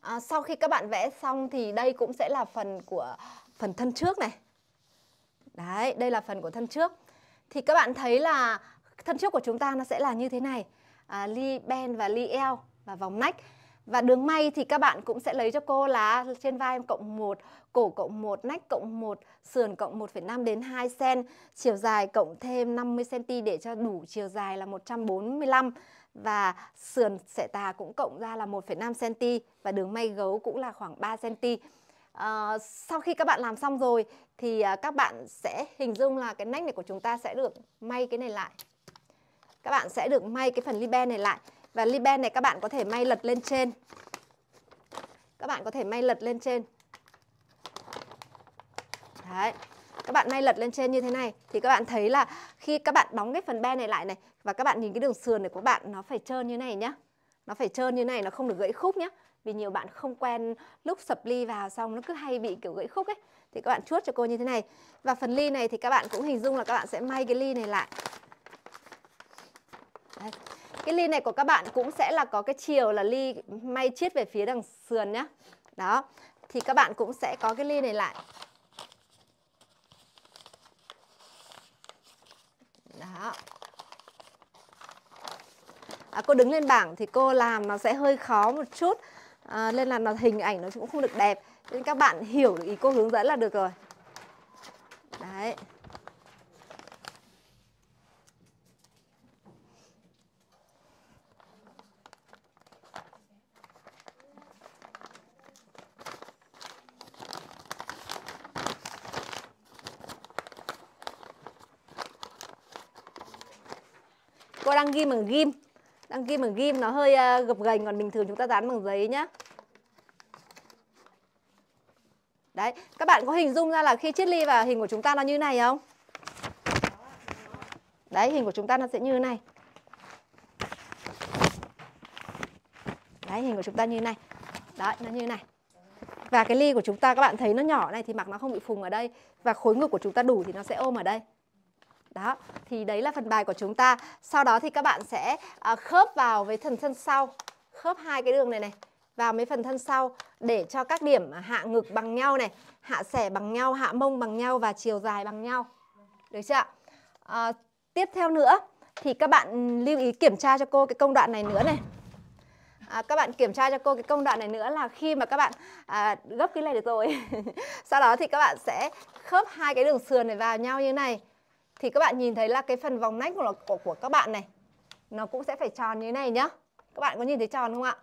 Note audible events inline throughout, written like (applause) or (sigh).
À, sau khi các bạn vẽ xong thì đây cũng sẽ là phần của phần thân trước này. Đấy, đây là phần của thân trước. Thì các bạn thấy là thân trước của chúng ta nó sẽ là như thế này. À, ly ben và ly eo và vòng nách và đường may thì các bạn cũng sẽ lấy cho cô là trên vai em cộng 1, cổ cộng 1, nách cộng 1, sườn cộng 1,5 đến 2 cm, chiều dài cộng thêm 50 cm để cho đủ chiều dài là 145 và sườn sẻ tà cũng cộng ra là 1,5 cm và đường may gấu cũng là khoảng 3 cm. À, sau khi các bạn làm xong rồi thì à, các bạn sẽ hình dung là cái nách này của chúng ta sẽ được may cái này lại. Các bạn sẽ được may cái phần liben này lại và liben này các bạn có thể may lật lên trên. Các bạn có thể may lật lên trên. Đấy. Các bạn may lật lên trên như thế này thì các bạn thấy là khi các bạn đóng cái phần be này lại này và các bạn nhìn cái đường sườn này của bạn nó phải trơn như này nhá. Nó phải trơn như này, nó không được gãy khúc nhá. Vì nhiều bạn không quen lúc sập ly vào xong nó cứ hay bị kiểu gãy khúc ấy. Thì các bạn chuốt cho cô như thế này. Và phần ly này thì các bạn cũng hình dung là các bạn sẽ may cái ly này lại. Đây, cái ly này của các bạn cũng sẽ là có cái chiều là ly may chiết về phía đằng sườn nhá đó thì các bạn cũng sẽ có cái ly này lại đó à, cô đứng lên bảng thì cô làm nó sẽ hơi khó một chút à, nên là nó hình ảnh nó cũng không được đẹp nên các bạn hiểu được ý cô hướng dẫn là được rồi đấy cô đang ghim bằng ghim đang ghim bằng ghim nó hơi ờ, gập ghềnh còn bình thường chúng ta dán bằng giấy nhá đấy các bạn có hình dung ra là khi chiết ly và hình của chúng ta nó như này không đấy hình của chúng ta nó sẽ như thế này đấy hình của chúng ta như thế này đấy nó như thế này và cái ly của chúng ta các bạn thấy nó nhỏ này thì mặc nó không bị phùng ở đây và khối ngực của chúng ta đủ thì nó sẽ ôm ở đây đó, thì đấy là phần bài của chúng ta. Sau đó thì các bạn sẽ à, khớp vào với phần thân sau, khớp hai cái đường này này vào mấy phần thân sau để cho các điểm hạ ngực bằng nhau này, hạ sẻ bằng nhau, hạ mông bằng nhau và chiều dài bằng nhau. Được chưa À, tiếp theo nữa thì các bạn lưu ý kiểm tra cho cô cái công đoạn này nữa này. À, các bạn kiểm tra cho cô cái công đoạn này nữa là khi mà các bạn à, gấp cái này được rồi (laughs) sau đó thì các bạn sẽ khớp hai cái đường sườn này vào nhau như này thì các bạn nhìn thấy là cái phần vòng nách của, của, của các bạn này nó cũng sẽ phải tròn như thế này nhá các bạn có nhìn thấy tròn không ạ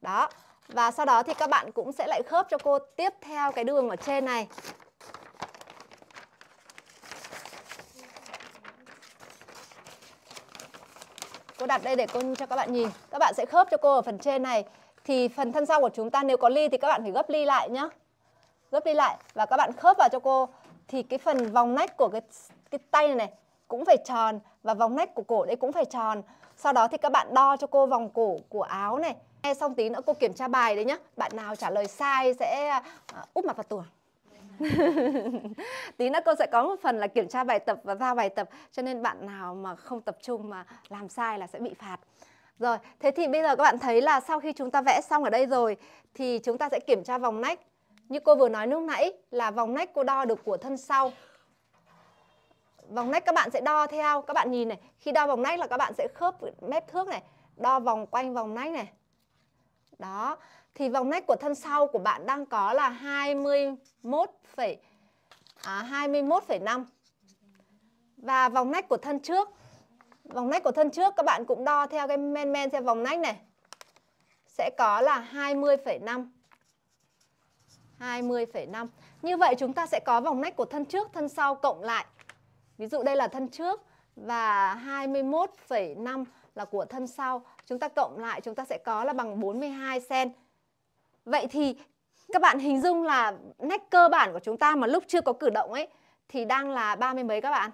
đó và sau đó thì các bạn cũng sẽ lại khớp cho cô tiếp theo cái đường ở trên này cô đặt đây để cô cho các bạn nhìn các bạn sẽ khớp cho cô ở phần trên này thì phần thân sau của chúng ta nếu có ly thì các bạn phải gấp ly lại nhá gấp ly lại và các bạn khớp vào cho cô thì cái phần vòng nách của cái cái tay này, này cũng phải tròn và vòng nách của cổ đấy cũng phải tròn. Sau đó thì các bạn đo cho cô vòng cổ của áo này. Nghe xong tí nữa cô kiểm tra bài đấy nhá. Bạn nào trả lời sai sẽ à, à, úp mặt vào tường. (laughs) tí nữa cô sẽ có một phần là kiểm tra bài tập và giao bài tập cho nên bạn nào mà không tập trung mà làm sai là sẽ bị phạt rồi thế thì bây giờ các bạn thấy là sau khi chúng ta vẽ xong ở đây rồi thì chúng ta sẽ kiểm tra vòng nách như cô vừa nói lúc nãy là vòng nách cô đo được của thân sau. Vòng nách các bạn sẽ đo theo, các bạn nhìn này, khi đo vòng nách là các bạn sẽ khớp mép thước này, đo vòng quanh vòng nách này. Đó, thì vòng nách của thân sau của bạn đang có là 21, à, 21,5. Và vòng nách của thân trước, vòng nách của thân trước các bạn cũng đo theo cái men men theo vòng nách này. Sẽ có là 20,5 20,5. Như vậy chúng ta sẽ có vòng nách của thân trước, thân sau cộng lại. Ví dụ đây là thân trước và 21,5 là của thân sau. Chúng ta cộng lại chúng ta sẽ có là bằng 42 cm. Vậy thì các bạn hình dung là nách cơ bản của chúng ta mà lúc chưa có cử động ấy thì đang là ba mươi mấy các bạn?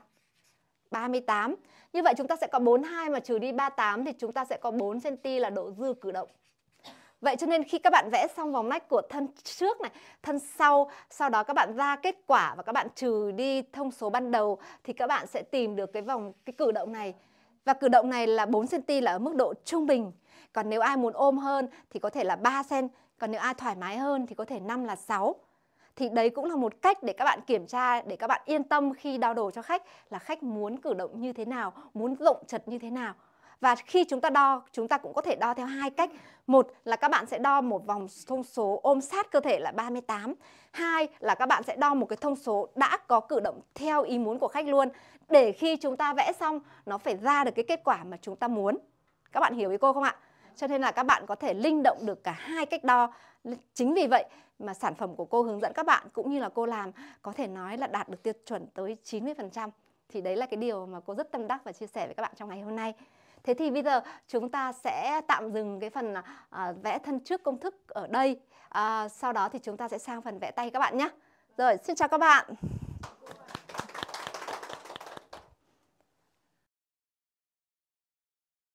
38. Như vậy chúng ta sẽ có 42 mà trừ đi 38 thì chúng ta sẽ có 4 cm là độ dư cử động. Vậy cho nên khi các bạn vẽ xong vòng nách của thân trước này, thân sau, sau đó các bạn ra kết quả và các bạn trừ đi thông số ban đầu thì các bạn sẽ tìm được cái vòng cái cử động này. Và cử động này là 4 cm là ở mức độ trung bình. Còn nếu ai muốn ôm hơn thì có thể là 3 cm, còn nếu ai thoải mái hơn thì có thể 5 là 6 thì đấy cũng là một cách để các bạn kiểm tra để các bạn yên tâm khi đo đồ cho khách là khách muốn cử động như thế nào muốn rộng chật như thế nào và khi chúng ta đo, chúng ta cũng có thể đo theo hai cách. Một là các bạn sẽ đo một vòng thông số ôm sát cơ thể là 38. Hai là các bạn sẽ đo một cái thông số đã có cử động theo ý muốn của khách luôn để khi chúng ta vẽ xong nó phải ra được cái kết quả mà chúng ta muốn. Các bạn hiểu ý cô không ạ? Cho nên là các bạn có thể linh động được cả hai cách đo. Chính vì vậy mà sản phẩm của cô hướng dẫn các bạn cũng như là cô làm có thể nói là đạt được tiêu chuẩn tới 90%. Thì đấy là cái điều mà cô rất tâm đắc và chia sẻ với các bạn trong ngày hôm nay. Thế thì bây giờ chúng ta sẽ tạm dừng cái phần à, à, vẽ thân trước công thức ở đây. À, sau đó thì chúng ta sẽ sang phần vẽ tay các bạn nhé. Rồi, xin chào các bạn.